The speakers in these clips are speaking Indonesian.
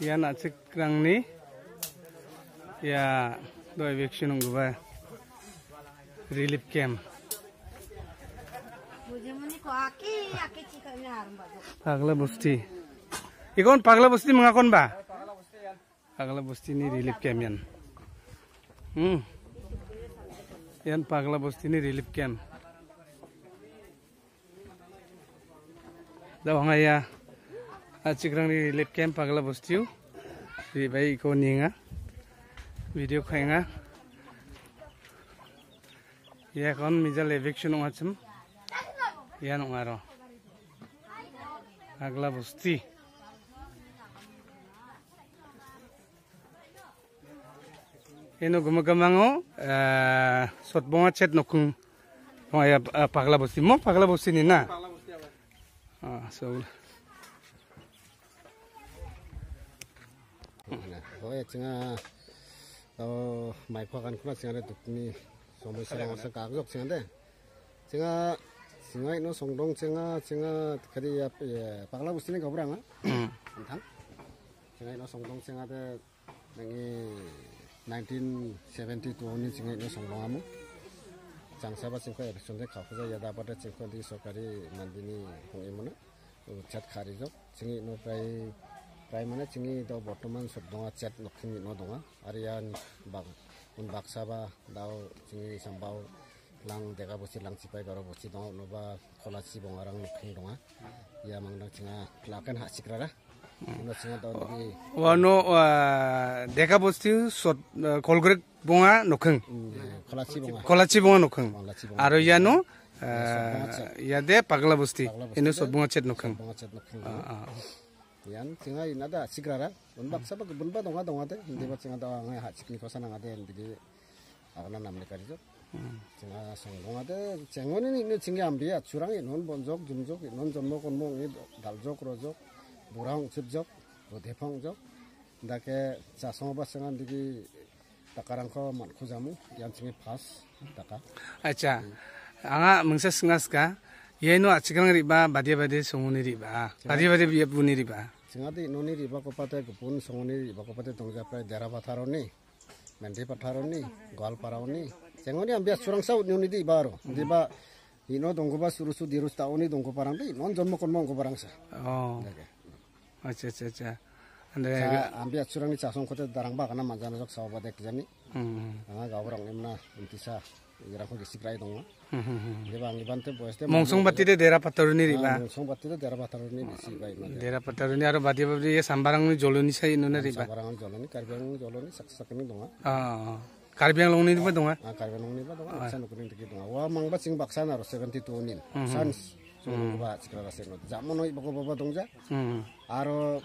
ya na chik ni ya doi vaccine nunggu ba relief camp Pagla Busti. Ikon Pagla Busti mga ba? Pagla Busti ni relief camp yan. Hmm. Yan Pagla Busti ni relief camp. Daw nga ya di lip camp pagla bostiu di bayi ko ninga video khainga ya kon mijal eviction acem ya aro agla bosti eno eh, Sot bong acet nokung eh, pagla bosti mo pagla bosti ni na ah so โอ้ยจังะเออไม่พอกันคนละจังะเลยตุกมีสมัยสมัยสกากรุกจังเด้จังะสิงะ์ไอ้นูสงดงจังะจังะคดีอะไรปากลาบุษนี่ก็บรังอ่ะอันทั้งจังะไอ้นูสงดงจังะเด้เนื่งใี้1 9 72นี่จังะไอ้นูสงดงอ่ะมั้งจังสสบสิงห์ก็อยากชวนเด็กขาพเจ้าอยากได้บัตรสิงคนที่สกัดดีมันดีนี่คงอิมุนะจัดขาริจกจังะไอ้หนูไป প্ৰায় মানে চিঙি দাও বৰ্তমান চৈধ্যঙা চেট লক্ষী ন দঙা আৰু ইয়াৰ বাক্সা বা দাও চিঙি চাম্বাও লাং ডেকা বস্তি লাং চিপাই গাৰ বস্তি দঙা নবা খলাচি বঙাৰাং লক্ষী দঙা ইয়াৰ মাংডাং চিঙা লাকেন হাচিকাৰা ডেকা বস্তি কলগ্ৰে বঙা নখং কলাচি বঙা নখং আৰু ইয়ানো ইয়াতে পাগলা বস্তি এনে চট বঙা চেট নখং yan tinga ina da sigara b n bak sabag bun ba donga donga de hindi ba tinga da ngai ha chikni ko sana ngade yan bidi agna namne kari jo tinga sang donga de c e n g o n e ni ne c i n g a ambia c u r a n g e non bonjok jumjok non jommo kon mo e daljok rojok burang c i p j o k b o d e p a n g jok dake c a s o n g ba sangan digi takarang ko man k u j a m u yan c i n g i p a s taka acha anga mungsa s n g a s ka yaino achikang riba badia badia songoni riba badia badia biya puni riba singati noni riba kopate kupun songoni riba kopate tongja pre dera pataroni mendi pataroni gal paraoni singoni ambia surang saut noni di baro di ba ino tonggo ba suru su dirus tauni tonggo parang di non jomo kon mongko parang sa oh oke okay. acha acha acha ambi acurang ni casong kote darang ba kana manjana jok sawa bade kijani anga gaurang emna intisa irang ko gisik rai dong deba angi bante boeste mongsong bati de dera pataruni ri ba mongsong bati de dera pataruni bisi bai ma dera pataruni aro badi badi ye sambarang ni joloni sai inuna ri ba sambarang joloni karbiang joloni sak sakni dong ah Karbiang long ni ba dong ah karbiang long ni ba dong san ko ni tiki dong wa mang ba sing baksan aro 72 nin sans Sungguh, Pak, sekarang rasanya. Jamu, noy, bapak-bapak, dong, ja. Aro,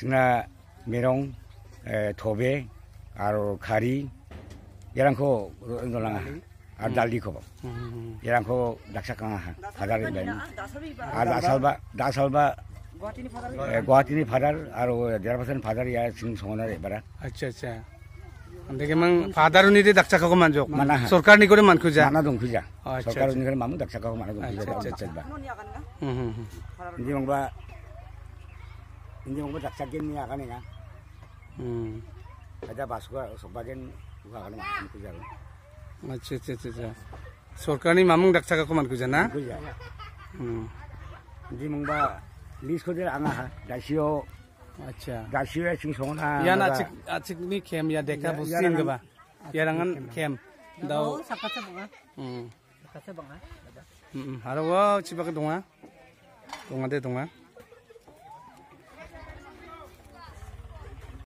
जोंना मेरं थबे आरो खारि एरांखौ रोंग' नाङा आरो दालिखौ एरांखौ दाक्सा खाङा फादार आरो दासालबा दासालबा গুৱাহাটী ফাদাৰ আৰু ডেৰ পাৰ্চেণ্ট ফাদাৰ ইয়াৰ চিং চঙনাৰ এবাৰ আচ্ছা আচ্ছা ini mau tak cakin ni akan ni kan? Hmm. Ada pasukan sebagian juga akan mampu kerja. Macam macam Sorkani mampu tak cakap kau mampu kerja Hmm. Di mungba lis kau angah dasio. Acha. Dasio yang cing Ya na cik ya, cik ni kem ya deka ya, busin ya, gua. Ya rangan kem. Dao. Sakat sebunga. Hmm. Sakat sebunga. Hmm. hmm. Harawa cipak dongah. Dongah deh